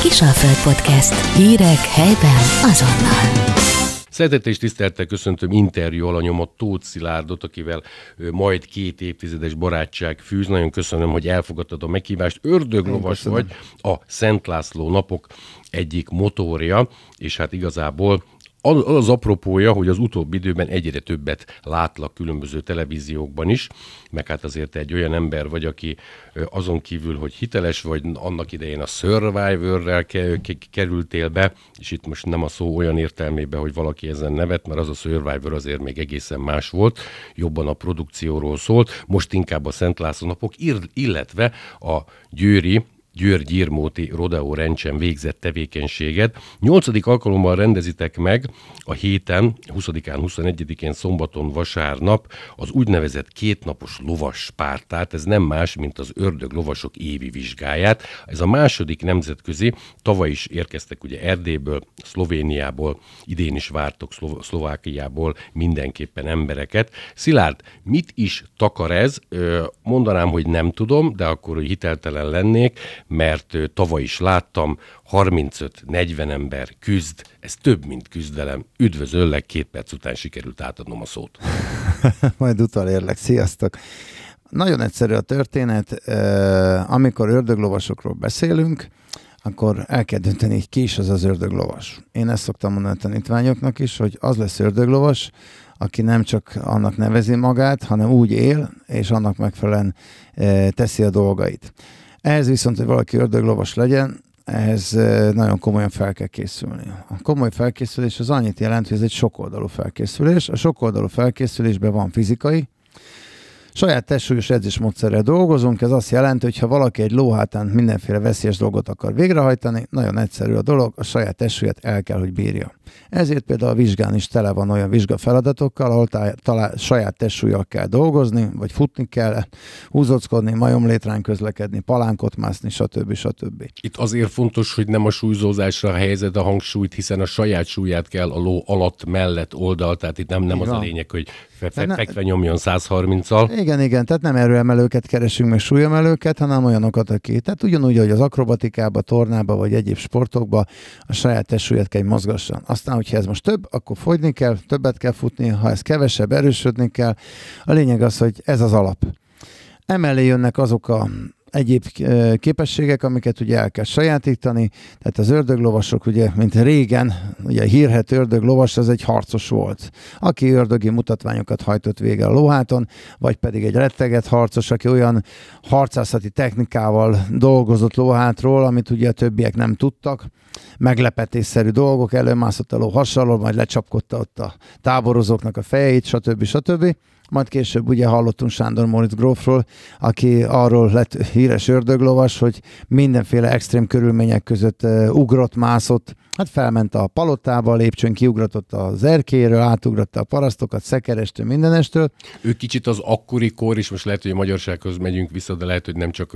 Kisalföld Podcast. Hírek helyben azonnal. Szeretettel és tisztelettel köszöntöm interjú alanyomat Tóth Szilárdot, akivel majd két évtizedes barátság fűz. Nagyon köszönöm, hogy elfogadtad a meghívást. Ördöglovas vagy a Szent László napok egyik motorja, és hát igazából az, az apropója, hogy az utóbbi időben egyre többet látlak különböző televíziókban is, meg hát azért egy olyan ember vagy, aki azon kívül, hogy hiteles vagy, annak idején a Survivor-rel kerültél be, és itt most nem a szó olyan értelmében, hogy valaki ezen nevet, mert az a Survivor azért még egészen más volt, jobban a produkcióról szólt, most inkább a Szent László napok, illetve a Győri, György Irmóti Rodeó Rencsen végzett tevékenységet. Nyolcadik alkalommal rendezitek meg a héten, 20-án, 21-én, szombaton, vasárnap az úgynevezett kétnapos lovas pártát. Ez nem más, mint az ördög lovasok évi vizsgáját. Ez a második nemzetközi, tavaly is érkeztek ugye Erdélyből, Szlovéniából, idén is vártok Szlo- Szlovákiából mindenképpen embereket. Szilárd, mit is takar ez? Mondanám, hogy nem tudom, de akkor hogy hiteltelen lennék mert tavaly is láttam, 35-40 ember küzd, ez több, mint küzdelem. Üdvözöllek, két perc után sikerült átadnom a szót. Majd utalérlek, sziasztok! Nagyon egyszerű a történet, amikor ördöglovasokról beszélünk, akkor el kell dönteni, hogy ki is az az ördöglovas. Én ezt szoktam mondani a tanítványoknak is, hogy az lesz ördöglovas, aki nem csak annak nevezi magát, hanem úgy él, és annak megfelelően teszi a dolgait. Ehhez viszont, hogy valaki ördöglovas legyen, ehhez eh, nagyon komolyan fel kell készülni. A komoly felkészülés az annyit jelent, hogy ez egy sokoldalú felkészülés. A sokoldalú felkészülésben van fizikai, Saját testsúlyos edzésmódszerrel dolgozunk, ez azt jelenti, hogy ha valaki egy lóhátán mindenféle veszélyes dolgot akar végrehajtani, nagyon egyszerű a dolog, a saját testsúlyát el kell, hogy bírja. Ezért például a vizsgán is tele van olyan vizsgafeladatokkal, ahol tá- talá- saját testsúlyjal kell dolgozni, vagy futni kell, húzockodni, majomlétrán közlekedni, palánkot mászni, stb. stb. Itt azért fontos, hogy nem a súlyzózásra helyezed a hangsúlyt, hiszen a saját súlyát kell a ló alatt, mellett, oldal, tehát itt nem, nem az a lényeg, hogy Fekve, nyomjon 130-al. Igen, igen, tehát nem erőemelőket keresünk, meg súlyemelőket, hanem olyanokat, aki, tehát ugyanúgy, hogy az akrobatikába, tornába, vagy egyéb sportokba a saját testsúlyát kell mozgasson. Aztán, hogyha ez most több, akkor fogyni kell, többet kell futni, ha ez kevesebb, erősödni kell. A lényeg az, hogy ez az alap. Emellé jönnek azok a egyéb eh, képességek, amiket ugye el kell sajátítani, tehát az ördöglovasok ugye, mint régen, ugye hírhet ördöglovas az egy harcos volt, aki ördögi mutatványokat hajtott vége a lóháton, vagy pedig egy retteget harcos, aki olyan harcászati technikával dolgozott lóhátról, amit ugye a többiek nem tudtak, meglepetésszerű dolgok, előmászott a ló hasonló, majd lecsapkodta ott a táborozóknak a fejét, stb. stb. stb. Majd később ugye hallottunk Sándor Moritz Grófról, aki arról lett híres ördöglovas, hogy mindenféle extrém körülmények között ugrott, mászott, Hát felment a palotába, a lépcsőn kiugratott az erkéről, átugratta a parasztokat, szekerestől, mindenestől. Ő kicsit az akkori kor is, most lehet, hogy a magyarsághoz megyünk vissza, de lehet, hogy nem csak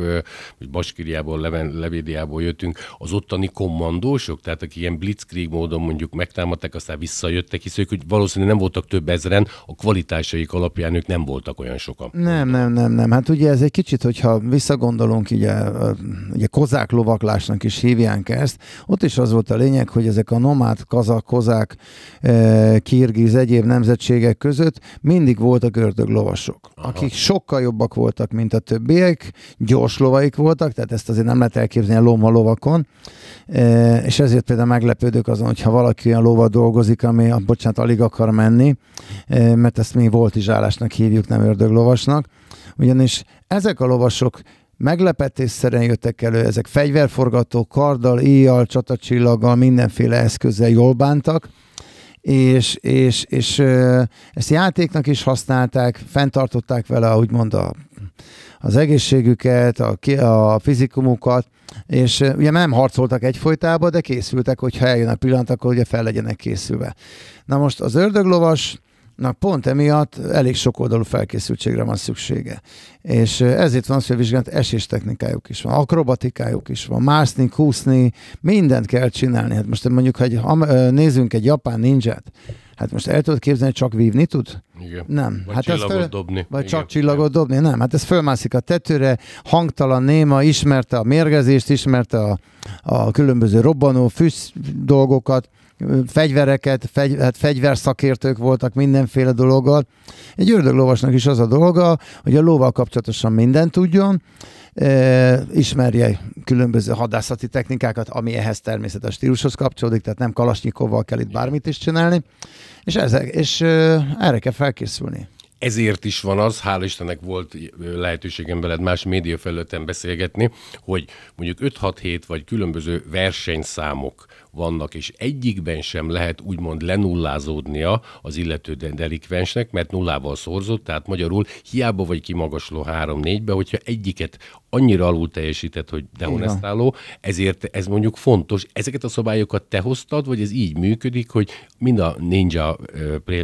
hogy Baskiriából, Leven, Levédiából jöttünk, az ottani kommandósok, tehát akik ilyen blitzkrieg módon mondjuk megtámadtak aztán visszajöttek, hisz ők hogy valószínűleg nem voltak több ezeren, a kvalitásaik alapján ők nem voltak olyan sokan. Nem, nem, nem, nem. Hát ugye ez egy kicsit, hogyha visszagondolunk, ugye, ugye kozák lovaklásnak is hívják ezt, ott is az volt a lényeg, hogy ezek a nomád, kazak, kozák, e, kirgiz, egyéb nemzetségek között mindig voltak ördöglovasok, Aha. akik sokkal jobbak voltak, mint a többiek, gyors lovaik voltak, tehát ezt azért nem lehet elképzelni a loma lovakon, e, és ezért például meglepődök azon, hogyha valaki olyan lóval dolgozik, ami, a, ah, bocsánat, alig akar menni, e, mert ezt mi voltizsálásnak hívjuk, nem ördöglovasnak, ugyanis ezek a lovasok meglepetésszerűen jöttek elő, ezek fegyverforgató, karddal, íjjal, csatacsillaggal, mindenféle eszközzel jól bántak, és, és, és ezt játéknak is használták, fenntartották vele úgymond a, az egészségüket, a, a fizikumukat, és ugye nem harcoltak egyfolytában, de készültek, hogy ha eljön a pillanat, akkor ugye fel legyenek készülve. Na most az ördöglovas Na pont emiatt elég sok oldalú felkészültségre van szüksége. És ezért van az, hogy a vizsgálat esés technikájuk is van, akrobatikájuk is van, mászni, kúszni, mindent kell csinálni. Hát most mondjuk, ha, egy, ha nézzünk egy japán ninját, Hát most el tudod képzelni, hogy csak vívni tud? Igen. Nem. Vagy hát csillagot ezt, dobni. Vagy Igen. csak csillagot Igen. dobni? Nem. Hát ez fölmászik a tetőre, hangtalan néma, ismerte a mérgezést, ismerte a, a különböző robbanó, füst dolgokat, fegyvereket, fegy, hát fegyverszakértők voltak mindenféle dologgal. Egy ördöglovasnak is az a dolga, hogy a lóval kapcsolatosan mindent tudjon, e, ismerje különböző hadászati technikákat, ami ehhez természetes stílushoz kapcsolódik, tehát nem kalasnyikovval kell itt bármit is csinálni, és, ezek, és e, erre kell felkészülni ezért is van az, hál' Istennek volt lehetőségem veled más média felületen beszélgetni, hogy mondjuk 5-6-7 vagy különböző versenyszámok vannak, és egyikben sem lehet úgymond lenullázódnia az illető delikvensnek, mert nullával szorzott, tehát magyarul hiába vagy kimagasló 3-4-be, hogyha egyiket annyira alul teljesített, hogy dehonestáló, ezért ez mondjuk fontos. Ezeket a szabályokat te hoztad, vagy ez így működik, hogy mind a ninja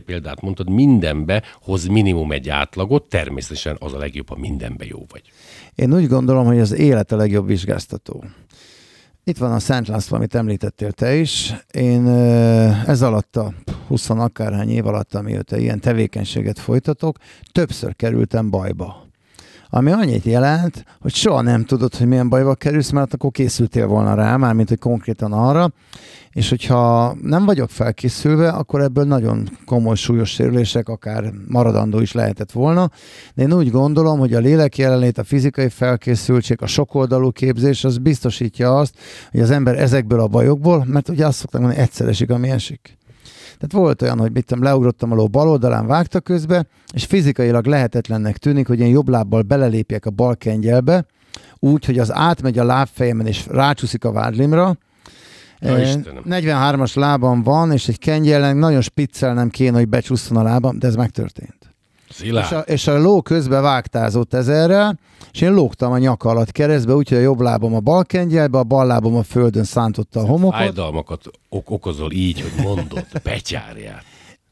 példát mondtad, mindenbe hoz minimum egy átlagot, természetesen az a legjobb, ha mindenbe jó vagy. Én úgy gondolom, hogy az élet a legjobb vizsgáztató. Itt van a Szent László, amit említettél te is. Én ez alatt a 20 akárhány év alatt, amióta ilyen tevékenységet folytatok, többször kerültem bajba ami annyit jelent, hogy soha nem tudod, hogy milyen bajba kerülsz, mert akkor készültél volna rá, mármint hogy konkrétan arra, és hogyha nem vagyok felkészülve, akkor ebből nagyon komoly súlyos sérülések, akár maradandó is lehetett volna, de én úgy gondolom, hogy a lélek jelenlét, a fizikai felkészültség, a sokoldalú képzés, az biztosítja azt, hogy az ember ezekből a bajokból, mert ugye azt szoktam mondani, egyszer esik, ami esik. Tehát volt olyan, hogy mit leugrottam a ló bal oldalán, vágta közbe, és fizikailag lehetetlennek tűnik, hogy én jobb lábbal belelépjek a bal kengyelbe, úgy, hogy az átmegy a lábfejemen és rácsúszik a vádlimra, Ja, 43-as eh, lábam van, és egy kengyelnek nagyon spiccel nem kéne, hogy becsúszson a lábam, de ez megtörtént. És a, és a ló közben vágtázott ezerrel, és én lógtam a nyak alatt keresztbe, úgyhogy a jobb lábam a bal kengyelbe, a bal lábam a földön szántotta a homokot. Fájdalmakat ok- okozol így, hogy mondod, betyárját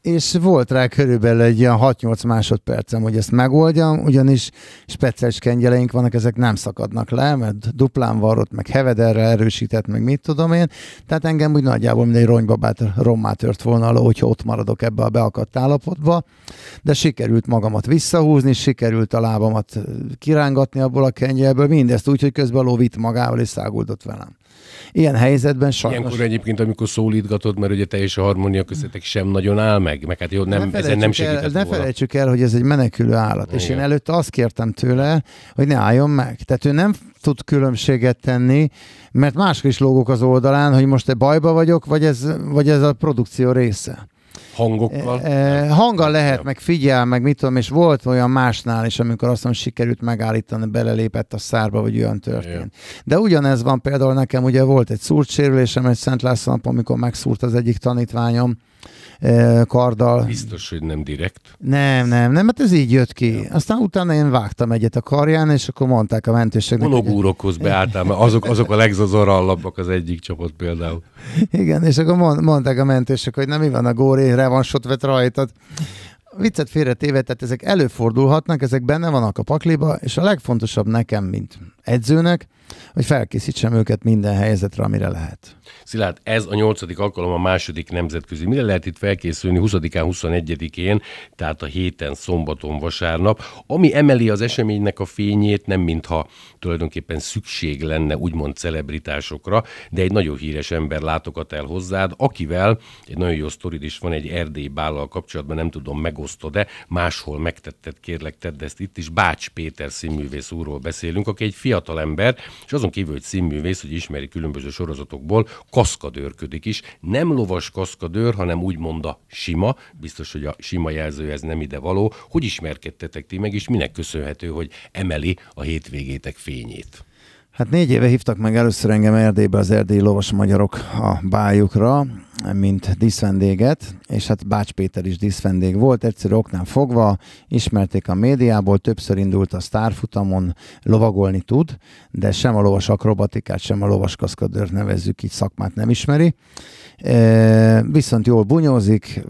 és volt rá körülbelül egy ilyen 6-8 másodpercem, hogy ezt megoldjam, ugyanis speciális kengyeleink vannak, ezek nem szakadnak le, mert duplán varrott, meg hevederre erősített, meg mit tudom én. Tehát engem úgy nagyjából mindegy ronybabát rommá tört volna hogyha ott maradok ebbe a beakadt állapotba. De sikerült magamat visszahúzni, sikerült a lábamat kirángatni abból a kengyelből, mindezt úgy, hogy közben a ló vitt magával és száguldott velem. Ilyen helyzetben sajnos... Ilyenkor egyébként, amikor szólítgatod, mert ugye teljes a harmónia köztetek sem nagyon áll meg, meg hát jó, nem, ne ezen nem segített el, Ne volna. felejtsük el, hogy ez egy menekülő állat, Igen. és én előtte azt kértem tőle, hogy ne álljon meg. Tehát ő nem tud különbséget tenni, mert máskor is lógok az oldalán, hogy most te bajba vagyok, vagy ez, vagy ez a produkció része. Hangokkal? E, hanggal lehet, meg figyel, meg mit tudom, és volt olyan másnál is, amikor azt mondom, sikerült megállítani, belelépett a szárba, vagy olyan történt. De ugyanez van például nekem, ugye volt egy szúrt sérülésem, egy Szent László amikor megszúrt az egyik tanítványom, E, karddal. Biztos, hogy nem direkt. Nem, nem, nem, mert hát ez így jött ki. Ja. Aztán utána én vágtam egyet a karján, és akkor mondták a mentőségnek. Monogúrokhoz beálltál, mert azok, azok a legzazorallabbak az egyik csapat például. Igen, és akkor mondták a mentősök, hogy nem mi van a góré, revansot vett hát rajtad viccet félretéve, tehát ezek előfordulhatnak, ezek benne vannak a pakliba, és a legfontosabb nekem, mint edzőnek, hogy felkészítsem őket minden helyzetre, amire lehet. Szilárd, ez a nyolcadik alkalom a második nemzetközi. Mire lehet itt felkészülni 20-án, 21-én, tehát a héten, szombaton, vasárnap, ami emeli az eseménynek a fényét, nem mintha tulajdonképpen szükség lenne úgymond celebritásokra, de egy nagyon híres ember látogat el hozzád, akivel egy nagyon jó sztorid is van egy Erdély bállal kapcsolatban, nem tudom, megosztod de máshol megtetted, kérlek, tedd ezt itt is. Bács Péter színművész úrról beszélünk, aki egy fiatal ember, és azon kívül, hogy színművész, hogy ismeri különböző sorozatokból, kaszkadőrködik is. Nem lovas kaszkadőr, hanem úgy a sima, biztos, hogy a sima jelző ez nem ide való. Hogy ismerkedtetek ti meg, és minek köszönhető, hogy emeli a hétvégétek fényét? Hát négy éve hívtak meg először engem Erdélybe az erdélyi lovas magyarok a bájukra, mint diszvendéget, és hát Bács Péter is diszvendég volt, egyszerű oknál fogva, ismerték a médiából, többször indult a sztárfutamon, lovagolni tud, de sem a lovas akrobatikát, sem a lovas kaszkadőrt nevezzük így szakmát nem ismeri, viszont jól bunyózik,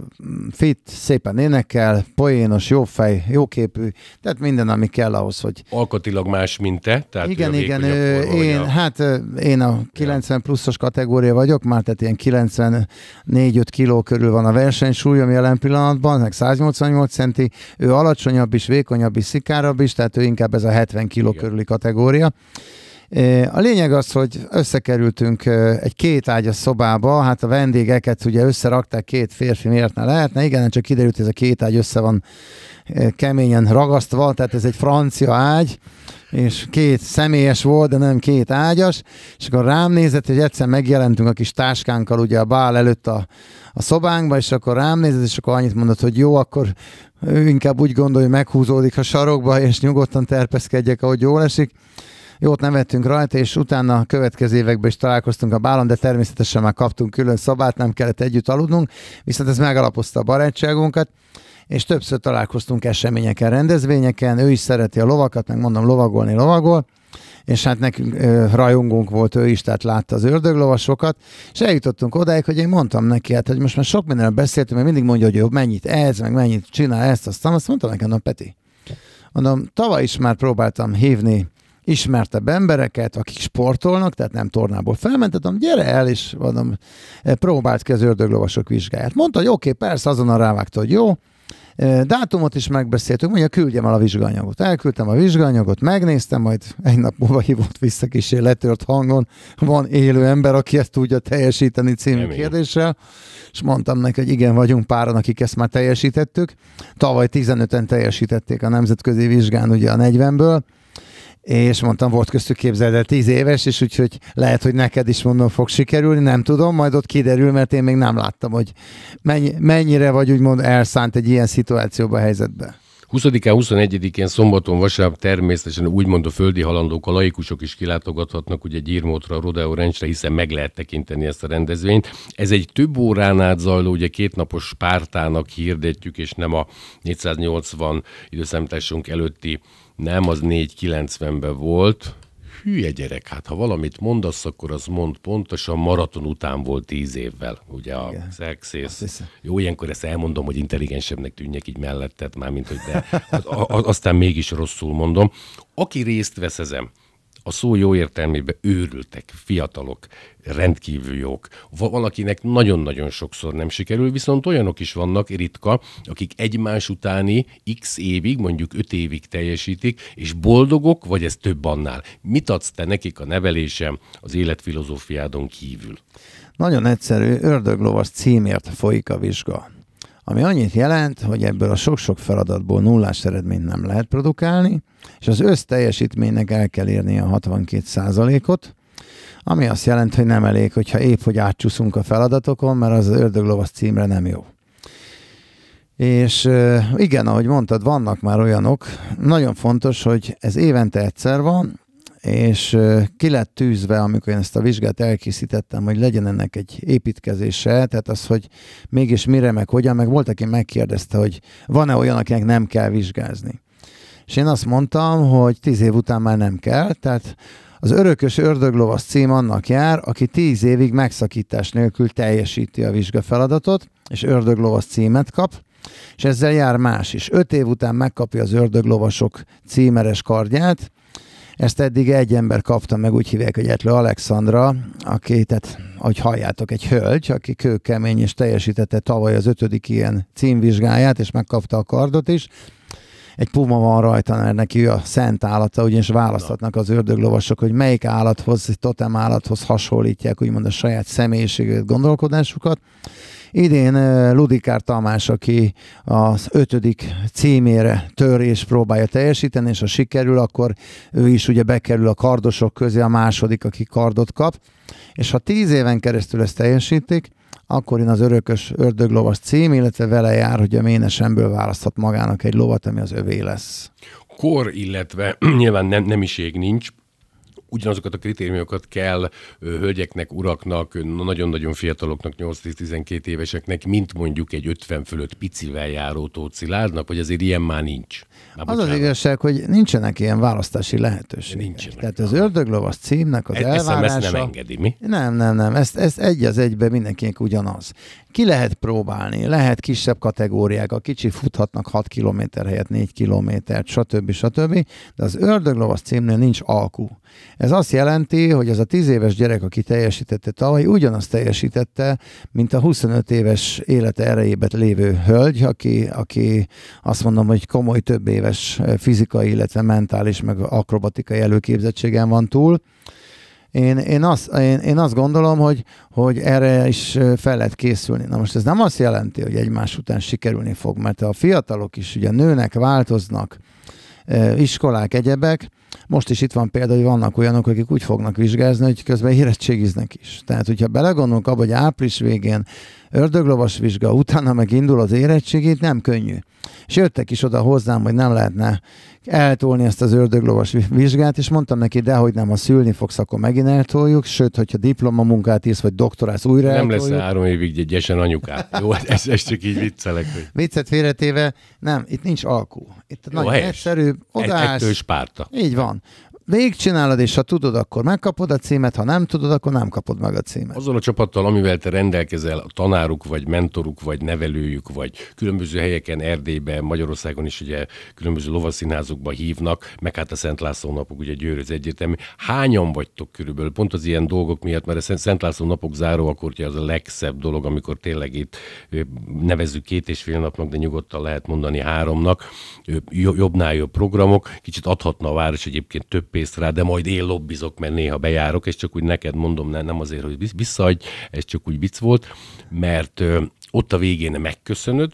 fit, szépen énekel, poénos, jó fej, jó képű, tehát minden, ami kell ahhoz, hogy... Alkotilag más, mint te? Tehát igen, ő igen, ő, én, hát én a 90 pluszos kategória vagyok, már tehát ilyen 94-5 kiló körül van a versenysúlyom jelen pillanatban, meg 188 centi, ő alacsonyabb is, vékonyabb is, szikárabb is, tehát ő inkább ez a 70 kiló igen. körüli kategória. A lényeg az, hogy összekerültünk egy két ágyas szobába, hát a vendégeket ugye összerakták két férfi, miért ne lehetne, igen, hát csak kiderült, hogy ez a két ágy össze van keményen ragasztva, tehát ez egy francia ágy, és két személyes volt, de nem két ágyas, és akkor rám nézett, hogy egyszer megjelentünk a kis táskánkkal ugye a bál előtt a, a szobánkba, és akkor rám nézett, és akkor annyit mondott, hogy jó, akkor ő inkább úgy gondolja, hogy meghúzódik a sarokba, és nyugodtan terpeszkedjek, ahogy jól esik jót nevettünk rajta, és utána a következő években is találkoztunk a bálon, de természetesen már kaptunk külön szobát, nem kellett együtt aludnunk, viszont ez megalapozta a barátságunkat és többször találkoztunk eseményeken, rendezvényeken, ő is szereti a lovakat, meg mondom, lovagolni lovagol, és hát nekünk ö, rajongunk volt ő is, tehát látta az ördöglovasokat, és eljutottunk odáig, hogy én mondtam neki, hát, hogy most már sok mindenről beszéltünk, mert mindig mondja, hogy jobb, mennyit ez, meg mennyit csinál ezt, aztán azt mondta nekem, na Peti, mondom, tavaly is már próbáltam hívni ismertebb embereket, akik sportolnak, tehát nem tornából felmentetem, gyere el, és mondom, eh, próbált ki az ördöglovasok vizsgáját. Mondta, hogy oké, okay, persze, azonnal rávágta, hogy jó, eh, Dátumot is megbeszéltük, mondja, küldjem el a vizsganyagot. Elküldtem a vizsganyagot, megnéztem, majd egy nap múlva hívott vissza kisé letört hangon. Van élő ember, aki ezt tudja teljesíteni című nem kérdéssel, és mondtam neki, hogy igen, vagyunk páran, akik ezt már teljesítettük. Tavaly 15-en teljesítették a nemzetközi vizsgán, ugye a 40-ből, és mondtam, volt köztük képzeld el tíz éves, és úgyhogy lehet, hogy neked is mondom, fog sikerülni, nem tudom, majd ott kiderül, mert én még nem láttam, hogy mennyi, mennyire vagy úgymond elszánt egy ilyen szituációba, helyzetbe. 20-án, 21-én szombaton, vasárnap természetesen úgymond a földi halandók, a laikusok is kilátogathatnak ugye Gyirmótra, a Rodeo Ranchre, hiszen meg lehet tekinteni ezt a rendezvényt. Ez egy több órán át zajló, ugye kétnapos pártának hirdetjük, és nem a 480 időszámításunk előtti nem, az 490-ben volt. Hülye gyerek, hát ha valamit mondasz, akkor az mond pontosan, maraton után volt tíz évvel, ugye a szexész. Jó, ilyenkor ezt elmondom, hogy intelligensebbnek tűnjek így mellettet, mint hogy de. Hát a, aztán mégis rosszul mondom. Aki részt vesz ezen, a szó jó értelmében őrültek, fiatalok, rendkívül jók. Valakinek nagyon-nagyon sokszor nem sikerül, viszont olyanok is vannak, ritka, akik egymás utáni x évig, mondjuk 5 évig teljesítik, és boldogok, vagy ez több annál. Mit adsz te nekik a nevelésem az életfilozófiádon kívül? Nagyon egyszerű, Ördöglovas címért folyik a vizsga ami annyit jelent, hogy ebből a sok-sok feladatból nullás eredményt nem lehet produkálni, és az össz teljesítménynek el kell érni a 62 ot ami azt jelenti, hogy nem elég, hogyha épp, hogy átcsúszunk a feladatokon, mert az, az ördöglovas címre nem jó. És igen, ahogy mondtad, vannak már olyanok. Nagyon fontos, hogy ez évente egyszer van, és ki lett tűzve, amikor én ezt a vizsgát elkészítettem, hogy legyen ennek egy építkezése, tehát az, hogy mégis mire, meg hogyan, meg volt, aki megkérdezte, hogy van-e olyan, akinek nem kell vizsgázni. És én azt mondtam, hogy tíz év után már nem kell, tehát az örökös ördöglovasz cím annak jár, aki tíz évig megszakítás nélkül teljesíti a vizsga feladatot és ördöglovasz címet kap, és ezzel jár más is. Öt év után megkapja az ördöglovasok címeres kardját, ezt eddig egy ember kapta meg, úgy hívják, hogy Etlő Alexandra, aki, tehát, ahogy halljátok, egy hölgy, aki kőkemény és teljesítette tavaly az ötödik ilyen címvizsgáját, és megkapta a kardot is. Egy puma van rajta, mert neki ő a szent állata, ugyanis választhatnak az ördöglovasok, hogy melyik állathoz, totem állathoz hasonlítják, úgymond a saját személyiségét, gondolkodásukat. Idén Ludikár Tamás, aki az ötödik címére tör és próbálja teljesíteni, és ha sikerül, akkor ő is ugye bekerül a kardosok közé, a második, aki kardot kap. És ha tíz éven keresztül ezt teljesítik, akkor én az örökös ördöglovas cím, illetve vele jár, hogy a ménesemből választhat magának egy lovat, ami az övé lesz. Kor, illetve nyilván nem, nemiség nincs, ugyanazokat a kritériumokat kell hölgyeknek, uraknak, nagyon-nagyon fiataloknak, 8 12 éveseknek, mint mondjuk egy 50 fölött picivel járó Tóth Szilárdnak, vagy azért ilyen már nincs? Na, az az igazság, hogy nincsenek ilyen választási lehetőségek. Nincsenek. Tehát az ördöglovasz címnek az e- elvárása... Ezt nem engedi, mi? Nem, nem, nem. Ezt, ezt egy az egybe mindenkinek ugyanaz ki lehet próbálni, lehet kisebb kategóriák, a kicsi futhatnak 6 km helyett 4 km, stb. stb. De az ördöglovas címnél nincs alkú. Ez azt jelenti, hogy az a 10 éves gyerek, aki teljesítette tavaly, ugyanazt teljesítette, mint a 25 éves élete erejében lévő hölgy, aki, aki azt mondom, hogy komoly több éves fizikai, illetve mentális, meg akrobatikai előképzettségen van túl én, én, azt, én, én azt gondolom, hogy, hogy erre is fel lehet készülni. Na most ez nem azt jelenti, hogy egymás után sikerülni fog, mert a fiatalok is ugye nőnek, változnak, iskolák, egyebek. Most is itt van példa, hogy vannak olyanok, akik úgy fognak vizsgázni, hogy közben érettségiznek is. Tehát, hogyha belegondolunk abba, hogy április végén ördöglovas vizsga, utána meg indul az érettségét, nem könnyű. És jöttek is oda hozzám, hogy nem lehetne eltolni ezt az ördöglovas vizsgát, és mondtam neki, de hogy nem, ha szülni fogsz, akkor megint eltoljuk, sőt, hogyha diplomamunkát írsz, vagy doktorálsz, újra Nem eltoljuk. lesz három évig gyegyesen anyukát. Jó, ez, ez csak így viccelek. Hogy... Viccet félretéve, nem, itt nincs alkú. Itt Jó, nagyon helyes. egyszerű, odaállsz. Egy, ettől Így van végigcsinálod, és ha tudod, akkor megkapod a címet, ha nem tudod, akkor nem kapod meg a címet. Azzal a csapattal, amivel te rendelkezel, a tanáruk, vagy mentoruk, vagy nevelőjük, vagy különböző helyeken, Erdélyben, Magyarországon is ugye különböző lovaszínházokba hívnak, meg hát a Szent László napok, ugye Győr az egyértelmű. Hányan vagytok körülbelül? Pont az ilyen dolgok miatt, mert a Szent László napok akkor az a legszebb dolog, amikor tényleg itt nevezzük két és fél napnak, de nyugodtan lehet mondani háromnak, jobbnál jobb programok, kicsit adhatna a város egyébként több pénzt rá, de majd én lobbizok, mert néha bejárok, és csak úgy neked mondom, ne, nem azért, hogy visszaadj, ez csak úgy vicc volt, mert ott a végén megköszönöd,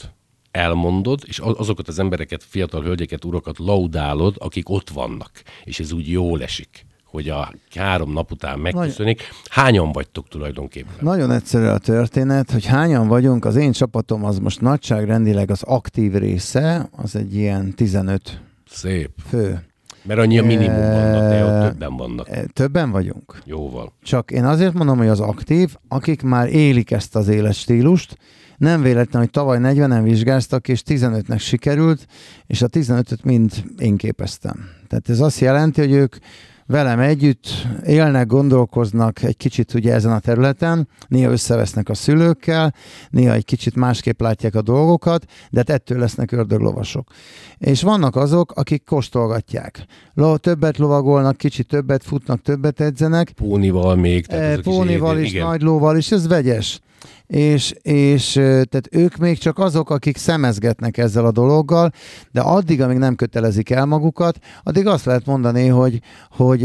elmondod, és azokat az embereket, fiatal hölgyeket, urakat laudálod, akik ott vannak, és ez úgy jól esik hogy a három nap után megköszönik. Hányan vagytok tulajdonképpen? Nagyon egyszerű a történet, hogy hányan vagyunk. Az én csapatom az most nagyságrendileg az aktív része, az egy ilyen 15 Szép. fő. Mert annyi a minimum vannak, de ott többen vannak. Többen vagyunk. Jóval. Csak én azért mondom, hogy az aktív, akik már élik ezt az életstílust, nem véletlen, hogy tavaly 40-en vizsgáztak, és 15-nek sikerült, és a 15-öt mind én képeztem. Tehát ez azt jelenti, hogy ők velem együtt élnek, gondolkoznak egy kicsit ugye ezen a területen, néha összevesznek a szülőkkel, néha egy kicsit másképp látják a dolgokat, de hát ettől lesznek ördöglovasok. És vannak azok, akik kóstolgatják. Lo, többet lovagolnak, kicsit többet futnak, többet edzenek. Pónival még. Tehát e, pónival is, is nagy lóval is, ez vegyes és, és tehát ők még csak azok, akik szemezgetnek ezzel a dologgal, de addig, amíg nem kötelezik el magukat, addig azt lehet mondani, hogy, hogy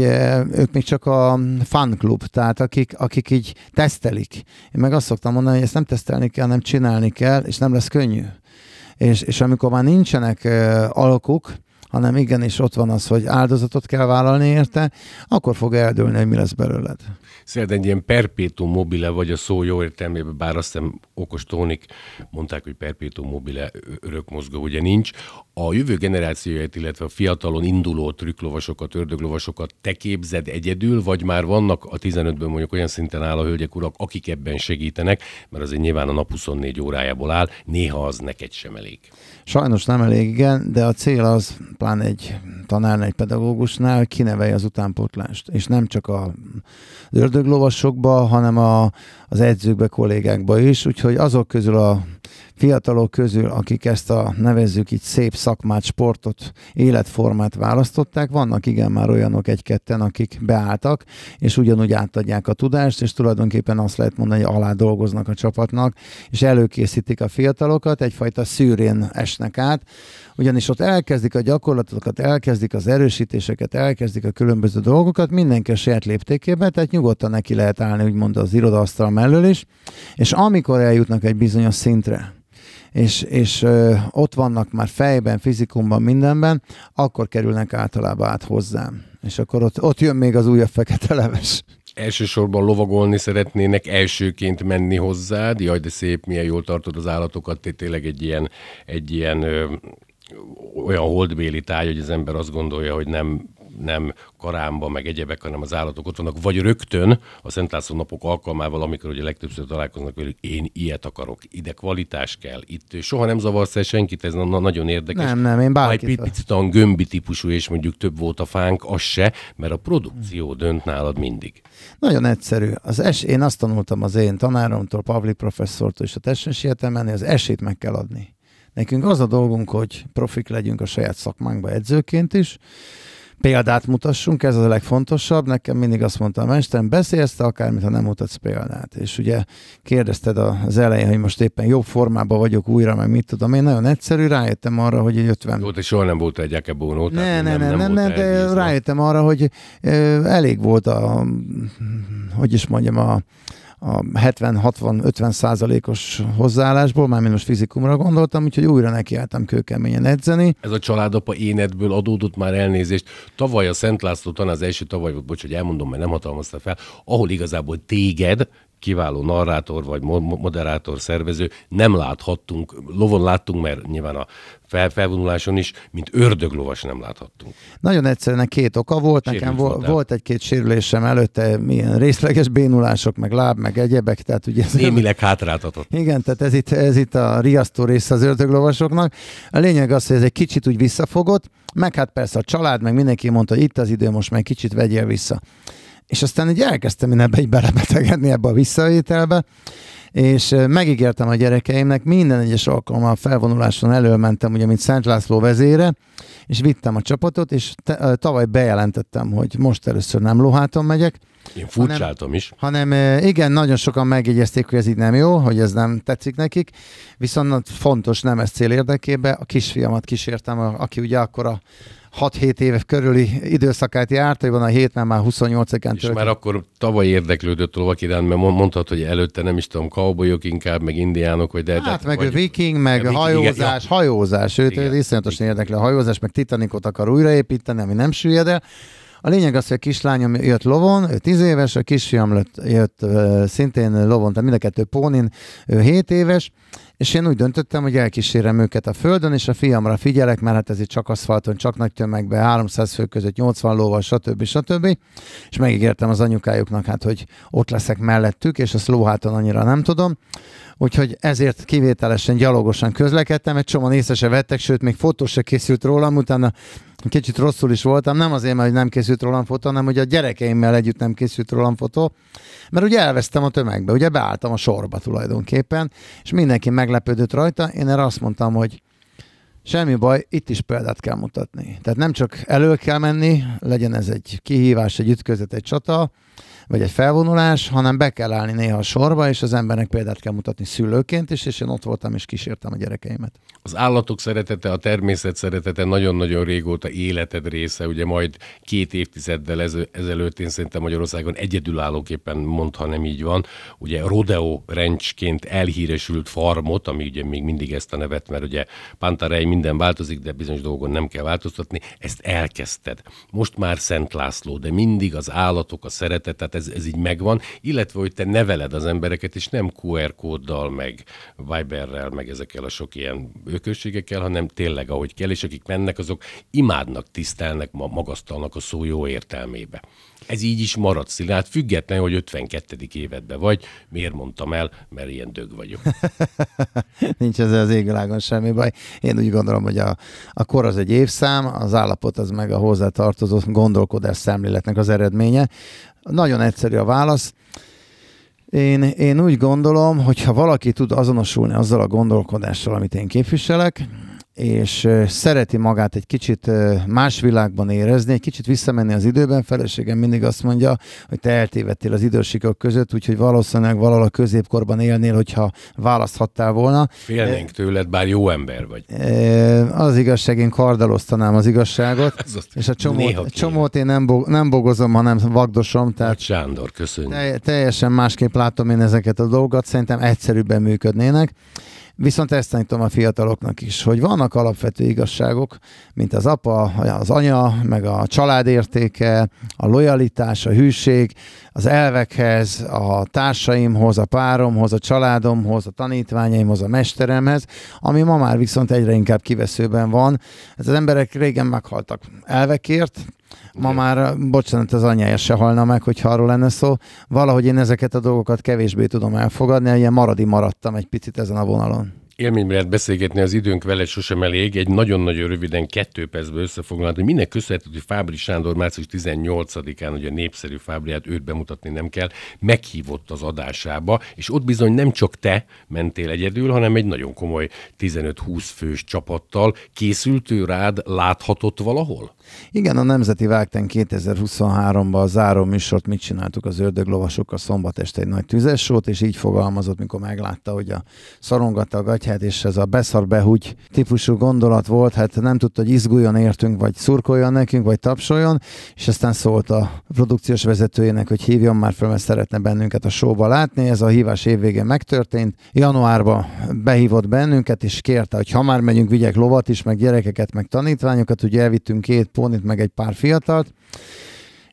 ők még csak a fan klub, tehát akik, akik így tesztelik. Én meg azt szoktam mondani, hogy ezt nem tesztelni kell, hanem csinálni kell, és nem lesz könnyű és, és amikor már nincsenek uh, alkuk, hanem igenis ott van az, hogy áldozatot kell vállalni érte, akkor fog eldőlni, hogy mi lesz belőled. Szerintem egy ilyen perpétum mobile vagy a szó jó értelmében, bár azt hiszem okos tónik mondták, hogy perpétum mobile örök mozgó ugye nincs. A jövő generációját, illetve a fiatalon induló trükklovasokat, ördöglovasokat te képzed egyedül, vagy már vannak a 15-ből mondjuk olyan szinten áll a hölgyek urak, akik ebben segítenek, mert azért nyilván a nap 24 órájából áll, néha az neked sem elég. Sajnos nem elég, igen, de a cél az, pláne egy tanárnál, egy pedagógusnál, hogy kinevelje az utánpótlást. És nem csak a ördöglovasokba, hanem a, az edzőkbe, kollégákba is. Úgyhogy azok közül a fiatalok közül, akik ezt a nevezzük így szép szakmát, sportot, életformát választották, vannak igen már olyanok egy-ketten, akik beálltak, és ugyanúgy átadják a tudást, és tulajdonképpen azt lehet mondani, hogy alá dolgoznak a csapatnak, és előkészítik a fiatalokat, egyfajta szűrén esnek át, ugyanis ott elkezdik a gyakorlatokat, elkezdik az erősítéseket, elkezdik a különböző dolgokat, mindenki a saját léptékében, tehát nyugodtan neki lehet állni, úgymond az irodasztal mellől is, és amikor eljutnak egy bizonyos szintre, és, és ö, ott vannak már fejben, fizikumban, mindenben, akkor kerülnek általában át hozzám. És akkor ott, ott jön még az újabb fekete leves elsősorban lovagolni szeretnének elsőként menni hozzád. Jaj, de szép, milyen jól tartod az állatokat, Te tényleg egy ilyen, egy ilyen ö, olyan holdbéli táj, hogy az ember azt gondolja, hogy nem nem karámba, meg egyebek, hanem az állatok ott vannak, vagy rögtön a László napok alkalmával, amikor ugye legtöbbször találkoznak velük, én ilyet akarok, ide kvalitás kell, itt soha nem zavarsz el senkit, ez nagyon érdekes. Nem, nem, én bárkit. Ha egy picit olyan gömbi típusú, és mondjuk több volt a fánk, az se, mert a produkció hmm. dönt nálad mindig. Nagyon egyszerű. Az es, én azt tanultam az én tanáromtól, Pavli professzortól és a testvési hogy az esét meg kell adni. Nekünk az a dolgunk, hogy profik legyünk a saját szakmánkba edzőként is, példát mutassunk, ez az a legfontosabb. Nekem mindig azt mondta a mesterem, beszélsz te akármit, ha nem mutatsz példát. És ugye kérdezted az elején, hogy most éppen jobb formában vagyok újra, meg mit tudom. Én nagyon egyszerű, rájöttem arra, hogy egy 50... Jó, és soha nem volt egy ekebónó. Ne, ne, nem, nem, nem, nem, de rájöttem arra, hogy elég volt a, hogy is mondjam, a a 70-60-50 százalékos hozzáállásból, már most fizikumra gondoltam, úgyhogy újra nekiálltam kőkeményen edzeni. Ez a családapa énedből adódott már elnézést. Tavaly a Szent László tanár, az első tavaly volt, bocs, hogy elmondom, mert nem hatalmazta fel, ahol igazából téged kiváló narrátor vagy moderátor, szervező, nem láthattunk, lovon láttunk, mert nyilván a fel, felvonuláson is, mint ördöglovas nem láthattunk. Nagyon egyszerűen két oka volt, Sérült nekem volt, volt egy-két sérülésem előtte, milyen részleges bénulások, meg láb, meg egyebek, tehát ugye... Ez Némileg hátráltatott. Igen, tehát ez itt, ez itt a riasztó része az ördöglovasoknak. A lényeg az, hogy ez egy kicsit úgy visszafogott, meg hát persze a család, meg mindenki mondta, hogy itt az idő, most meg kicsit vegyél vissza. És aztán így elkezdtem én ebbe így belebetegedni ebbe a visszavételbe, és megígértem a gyerekeimnek, minden egyes alkalommal felvonuláson előmentem, ugye, mint Szent László vezére, és vittem a csapatot, és te, tavaly bejelentettem, hogy most először nem lóháton megyek. Én furcsáltam hanem, is. Hanem igen, nagyon sokan megjegyezték, hogy ez így nem jó, hogy ez nem tetszik nekik, viszont fontos nem ez cél érdekében. A kisfiamat kísértem, aki ugye akkor a 6-7 év körüli időszakát van a héten már 28-án. És már akkor tavaly érdeklődött lovak iránt, mert mondhat, hogy előtte nem is tudom, kaubolyok inkább, meg indiánok, vagy de... Hát, tehát, meg vagy, viking, meg viking, hajózás, igen, hajózás, őt igen, iszonyatosan érdekli a hajózás, meg titanikot akar újraépíteni, ami nem süllyed el. A lényeg az, hogy a kislányom jött lovon, ő 10 éves, a kisfiam jött, jött szintén lovon, tehát mind a kettő pónin, ő 7 éves, és én úgy döntöttem, hogy elkísérem őket a földön, és a fiamra figyelek, mert hát ez itt csak aszfalton, csak nagy tömegben, 300 fő között, 80 lóval, stb. stb. És megígértem az anyukájuknak, hát, hogy ott leszek mellettük, és a lóháton annyira nem tudom úgyhogy ezért kivételesen gyalogosan közlekedtem, egy csomó észre se vettek, sőt, még fotó se készült rólam, utána kicsit rosszul is voltam, nem azért, mert nem készült rólam fotó, hanem hogy a gyerekeimmel együtt nem készült rólam fotó, mert ugye elvesztem a tömegbe, ugye beálltam a sorba tulajdonképpen, és mindenki meglepődött rajta, én erre azt mondtam, hogy Semmi baj, itt is példát kell mutatni. Tehát nem csak elő kell menni, legyen ez egy kihívás, egy ütközet, egy csata, vagy egy felvonulás, hanem be kell állni néha a sorba, és az embernek példát kell mutatni szülőként is, és én ott voltam és kísértem a gyerekeimet. Az állatok szeretete, a természet szeretete nagyon-nagyon régóta életed része, ugye majd két évtizeddel ezelőtt én szerintem Magyarországon egyedülállóképpen mond, ha nem így van, ugye rodeo rencsként elhíresült farmot, ami ugye még mindig ezt a nevet, mert ugye Pantarei minden változik, de bizonyos dolgon nem kell változtatni, ezt elkezdted. Most már Szent László, de mindig az állatok, a szeretet, tehát ez, ez így megvan, illetve hogy te neveled az embereket, és nem QR kóddal, meg Viberrel, meg ezekkel a sok ilyen ökörségekkel, hanem tényleg ahogy kell, és akik mennek, azok imádnak, tisztelnek, magasztalnak a szó jó értelmébe. Ez így is marad, Szilárd, hát független, hogy 52. évedbe vagy, miért mondtam el, mert ilyen dög vagyok. Nincs ezzel az égvilágon semmi baj. Én úgy gondolom, hogy a, a kor az egy évszám, az állapot az meg a hozzátartozó gondolkodás szemléletnek az eredménye. Nagyon egyszerű a válasz. Én, én úgy gondolom, hogy ha valaki tud azonosulni azzal a gondolkodással, amit én képviselek, és szereti magát egy kicsit más világban érezni, egy kicsit visszamenni az időben. Feleségem mindig azt mondja, hogy te eltévedtél az idősikok között, úgyhogy valószínűleg valahol a középkorban élnél, hogyha választhattál volna. Félnénk tőled, bár jó ember vagy. Az igazság, én kardaloztanám az igazságot, és a csomót, csomót én nem, bo- nem bogozom, hanem vagdosom. Tehát Sándor, köszönjük. Teljesen másképp látom én ezeket a dolgokat, szerintem egyszerűbben működnének. Viszont ezt tanítom a fiataloknak is, hogy vannak alapvető igazságok, mint az apa, az anya, meg a család értéke, a lojalitás, a hűség, az elvekhez, a társaimhoz, a páromhoz, a családomhoz, a tanítványaimhoz, a mesteremhez, ami ma már viszont egyre inkább kiveszőben van. Ez az emberek régen meghaltak elvekért, Ma már, bocsánat, az anyája se halna meg, hogyha arról lenne szó. Valahogy én ezeket a dolgokat kevésbé tudom elfogadni, ilyen maradi maradtam egy picit ezen a vonalon élményben lehet beszélgetni, az időnk vele sosem elég. Egy nagyon-nagyon röviden kettő percben összefoglalhat, hogy minek köszönhető, hogy Fábri Sándor március 18-án, ugye a népszerű Fábriát őt bemutatni nem kell, meghívott az adásába, és ott bizony nem csak te mentél egyedül, hanem egy nagyon komoly 15-20 fős csapattal. Készült ő rád, láthatott valahol? Igen, a Nemzeti Vágten 2023-ban a záró műsort mit csináltuk az ördöglovasok a szombat este egy nagy tüzes sót, és így fogalmazott, mikor meglátta, hogy a szorongatta a gatyát, hát és ez a beszar behúgy típusú gondolat volt, hát nem tudta, hogy izguljon értünk, vagy szurkoljon nekünk, vagy tapsoljon, és aztán szólt a produkciós vezetőjének, hogy hívjon már fel, mert szeretne bennünket a showba látni. Ez a hívás évvégén megtörtént. Januárban behívott bennünket, és kérte, hogy ha már megyünk, vigyek lovat is, meg gyerekeket, meg tanítványokat, ugye elvittünk két pónit, meg egy pár fiatalt,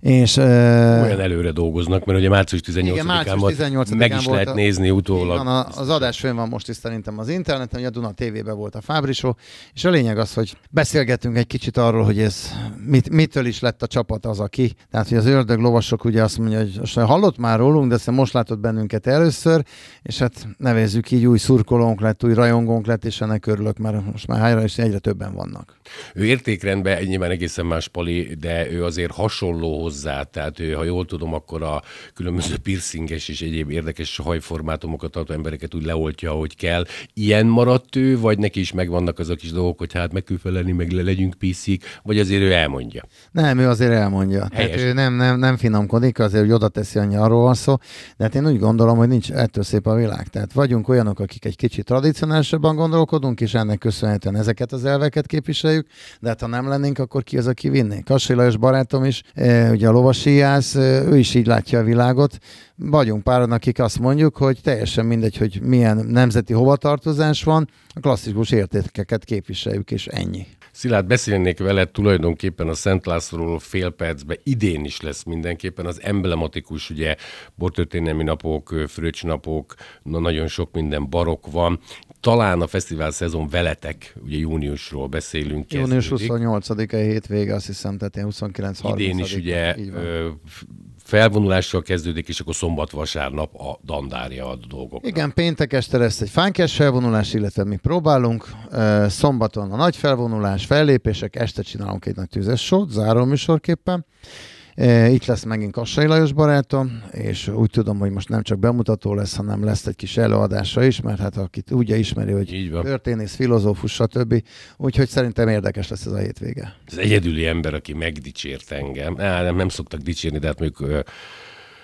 és, Olyan előre dolgoznak, mert ugye március 18-án meg is lehet a, nézni utólag. a az adás fönn van most is szerintem az interneten, ugye a Duna tv volt a Fábrisó, és a lényeg az, hogy beszélgetünk egy kicsit arról, hogy ez mit, mitől is lett a csapat az, aki. Tehát, hogy az ördög lovasok ugye azt mondja, hogy most hallott már rólunk, de most látott bennünket először, és hát nevezzük így új szurkolónk lett, új rajongónk lett, és ennek örülök, mert most már hányra is egyre többen vannak. Ő értékrendben nyilván egészen más Pali, de ő azért hasonló hozzá. Tehát ő, ha jól tudom, akkor a különböző piercinges és egyéb érdekes hajformátumokat tartó embereket úgy leoltja, ahogy kell. Ilyen maradt ő, vagy neki is megvannak azok is dolgok, hogy hát meg meg le legyünk piszik, vagy azért ő elmondja? Nem, ő azért elmondja. Hát Helyes. Tehát ő nem, nem, nem finomkodik, azért, hogy oda teszi annyi arról van szó, de hát én úgy gondolom, hogy nincs ettől szép a világ. Tehát vagyunk olyanok, akik egy kicsit tradicionálisabban gondolkodunk, és ennek köszönhetően ezeket az elveket képviseljük, de hát ha nem lennénk, akkor ki az, aki vinnénk? Kassi Lajos barátom is, eh, ugye a lovasíjász, ő is így látja a világot. Vagyunk páran, akik azt mondjuk, hogy teljesen mindegy, hogy milyen nemzeti hovatartozás van, a klasszikus értékeket képviseljük, és ennyi. Szilárd, beszélnék veled tulajdonképpen a Szent Lászlóról fél percbe, idén is lesz mindenképpen az emblematikus, ugye, bortörténelmi napok, fröccsnapok, na nagyon sok minden barok van. Talán a fesztivál szezon veletek, ugye júniusról beszélünk. Június 28-e hétvége, azt hiszem, tehát 29-30. Idén is ugye felvonulással kezdődik, és akkor szombat-vasárnap a dandárja a dolgok. Igen, péntek este lesz egy fánkes felvonulás, illetve mi próbálunk. Szombaton a nagy felvonulás, fellépések, este csinálunk egy nagy tűzes sót, záróműsorképpen. műsorképpen. E, itt lesz megint Kassai Lajos barátom, és úgy tudom, hogy most nem csak bemutató lesz, hanem lesz egy kis előadása is, mert hát akit úgy ismeri, hogy Így van. történész, filozófus, stb. Úgyhogy szerintem érdekes lesz ez a hétvége. Ez egyedüli ember, aki megdicsért engem. Á, nem, nem szoktak dicsérni, de hát mondjuk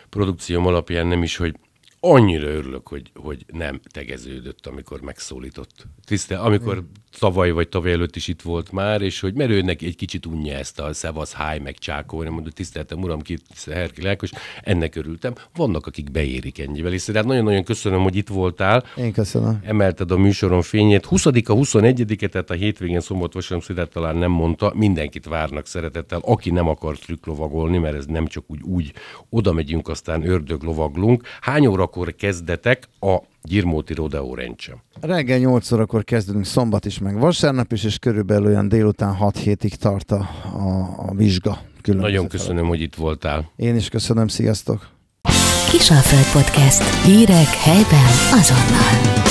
produkcióm alapján nem is, hogy annyira örülök, hogy, hogy nem tegeződött, amikor megszólított. Tiszte, amikor tavaly vagy tavaly előtt is itt volt már, és hogy merőnek egy kicsit unja ezt a szevasz, háj, meg én mondom, tiszteltem, uram, ki Herki Lelkos, ennek örültem. Vannak, akik beérik ennyivel, és hát nagyon-nagyon köszönöm, hogy itt voltál. Én köszönöm. Emelted a műsoron fényét. 20 a 21 -e, tehát a hétvégén szombat szület talán nem mondta, mindenkit várnak szeretettel, aki nem akar trükklovagolni, mert ez nem csak úgy, úgy oda megyünk, aztán ördöglovaglunk. Hány óra órakor kezdetek a Gyirmóti Rodeo rendsen. Reggel 8 órakor kezdődünk szombat is, meg vasárnap is, és körülbelül olyan délután 6 hétig tart a, a, a vizsga. Nagyon köszönöm, felett. hogy itt voltál. Én is köszönöm, sziasztok! Kisalföld Podcast. Hírek helyben azonnal.